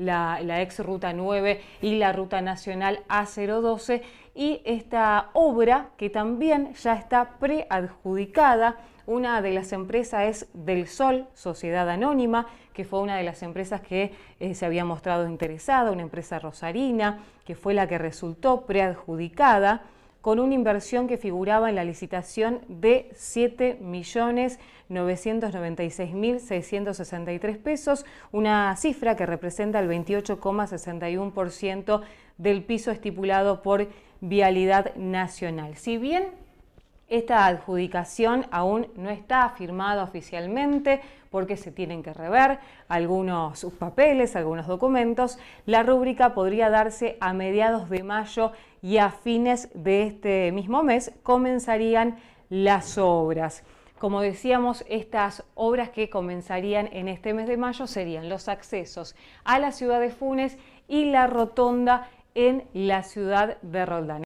la, ex Ruta 9 y la Ruta Nacional A012 y esta obra que también ya está preadjudicada. Una de las empresas es Del Sol, Sociedad Anónima, que fue una de las empresas que eh, se había mostrado interesada, una empresa rosarina, que fue la que resultó preadjudicada con una inversión que figuraba en la licitación de 7.996.663 pesos, una cifra que representa el 28,61% del piso estipulado por Vialidad Nacional. Si bien esta adjudicación aún no está firmada oficialmente porque se tienen que rever algunos papeles, algunos documentos. La rúbrica podría darse a mediados de mayo y a fines de este mismo mes comenzarían las obras. Como decíamos, estas obras que comenzarían en este mes de mayo serían los accesos a la ciudad de Funes y la rotonda en la ciudad de Roldán.